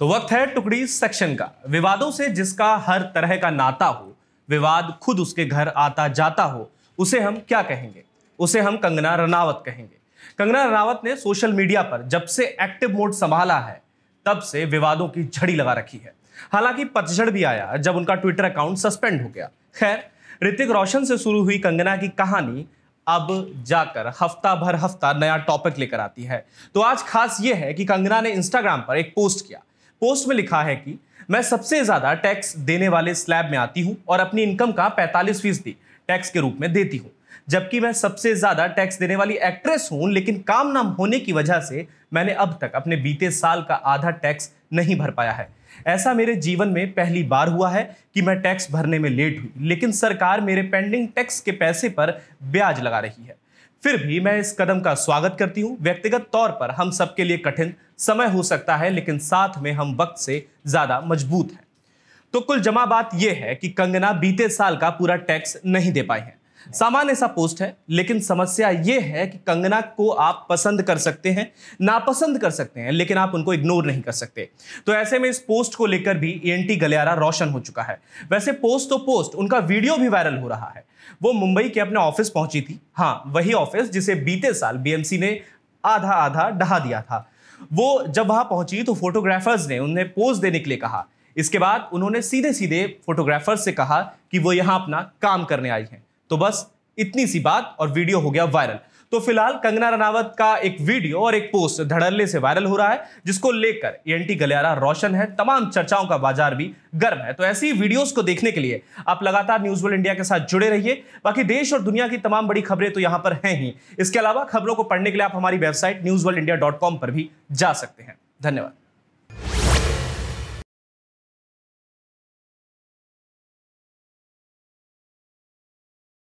तो वक्त है टुकड़ी सेक्शन का विवादों से जिसका हर तरह का नाता हो विवाद खुद उसके घर आता जाता हो उसे हम क्या कहेंगे उसे हम कंगना रनावत कहेंगे कंगना रनावत ने सोशल मीडिया पर जब से एक्टिव मोड संभाला है तब से विवादों की झड़ी लगा रखी है हालांकि पतझड़ भी आया जब उनका ट्विटर अकाउंट सस्पेंड हो गया खैर ऋतिक रोशन से शुरू हुई कंगना की कहानी अब जाकर हफ्ता भर हफ्ता नया टॉपिक लेकर आती है तो आज खास यह है कि कंगना ने इंस्टाग्राम पर एक पोस्ट किया पोस्ट में लिखा है कि मैं सबसे ज़्यादा टैक्स देने वाले स्लैब में आती हूँ और अपनी इनकम का पैंतालीस फीसदी टैक्स के रूप में देती हूँ जबकि मैं सबसे ज़्यादा टैक्स देने वाली एक्ट्रेस हूँ लेकिन काम नाम होने की वजह से मैंने अब तक अपने बीते साल का आधा टैक्स नहीं भर पाया है ऐसा मेरे जीवन में पहली बार हुआ है कि मैं टैक्स भरने में लेट हुई लेकिन सरकार मेरे पेंडिंग टैक्स के पैसे पर ब्याज लगा रही है फिर भी मैं इस कदम का स्वागत करती हूँ व्यक्तिगत तौर पर हम सबके लिए कठिन समय हो सकता है लेकिन साथ में हम वक्त से ज़्यादा मजबूत हैं तो कुल जमा बात यह है कि कंगना बीते साल का पूरा टैक्स नहीं दे पाए हैं सामान्य सा पोस्ट है लेकिन समस्या ये है कि कंगना को आप पसंद कर सकते हैं नापसंद कर सकते हैं लेकिन आप उनको इग्नोर नहीं कर सकते तो ऐसे में इस पोस्ट को लेकर भी ईएनटी गलियारा रोशन हो चुका है वैसे पोस्ट तो पोस्ट उनका वीडियो भी वायरल हो रहा है वो मुंबई के अपने ऑफिस पहुंची थी हाँ वही ऑफिस जिसे बीते साल बीएमसी ने आधा आधा डहा दिया था वो जब वहां पहुंची तो फोटोग्राफर्स ने उन्हें पोज देने के लिए कहा इसके बाद उन्होंने सीधे सीधे फोटोग्राफर्स से कहा कि वो यहां अपना काम करने आई हैं तो बस इतनी सी बात और वीडियो हो गया वायरल तो फिलहाल कंगना रनावत का एक वीडियो और एक पोस्ट धड़ल्ले से वायरल हो रहा है जिसको लेकर एंटी गलियारा रोशन है तमाम चर्चाओं का बाजार भी गर्म है तो ऐसी वीडियोस को देखने के लिए आप लगातार न्यूज वर्ल्ड इंडिया के साथ जुड़े रहिए बाकी देश और दुनिया की तमाम बड़ी खबरें तो यहां पर हैं ही इसके अलावा खबरों को पढ़ने के लिए आप हमारी वेबसाइट न्यूज पर भी जा सकते हैं धन्यवाद